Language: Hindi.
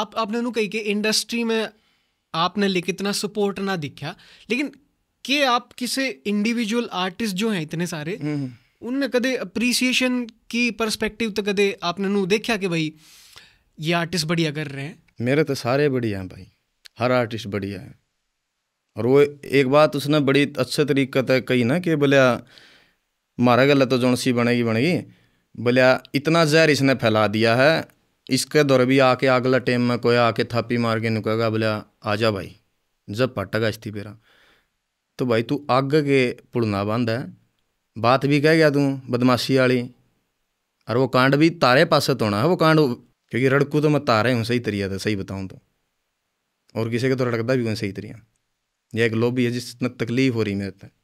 आप आपने ਉਹਨੂੰ कही कि इंडस्ट्री में आपने लेकिन इतना सपोर्ट ना दिखा लेकिन के आप किसे इंडिविजुअल आर्टिस्ट जो हैं इतने सारे हम्म, हम्म। उनने कदे अप्रिसिएशन की परस्पेक्टिव तो कदे आपने देखा कि भाई ये आर्टिस्ट बढ़िया कर रहे हैं मेरे तो सारे बढ़िया हैं भाई हर आर्टिस्ट बढ़िया है और वो एक बात उसने बड़ी अच्छे तरीके से कही ना कि बोलिया मारा गला तो जोनसी बनेगी बनेगी बोलिया इतना जहर इसने फैला दिया है इसके दौर भी आके अगला टाइम में कोई आके थापी मार के बोलिया आ जा भाई जब पटगा इस थी पेरा तो भाई तू अग के पुड़ना बंद है बात भी कह गया तू बदमाशी वाली और वो कांड भी तारे पास होना है वो कांड क्योंकि रड़कू तो मैं तारे हूँ सही तरीका था सही बताऊँ तो और किसी के तो रड़कता भी हूँ सही तरीका यह एक लोभी है जिस तकलीफ हो रही मेरे तक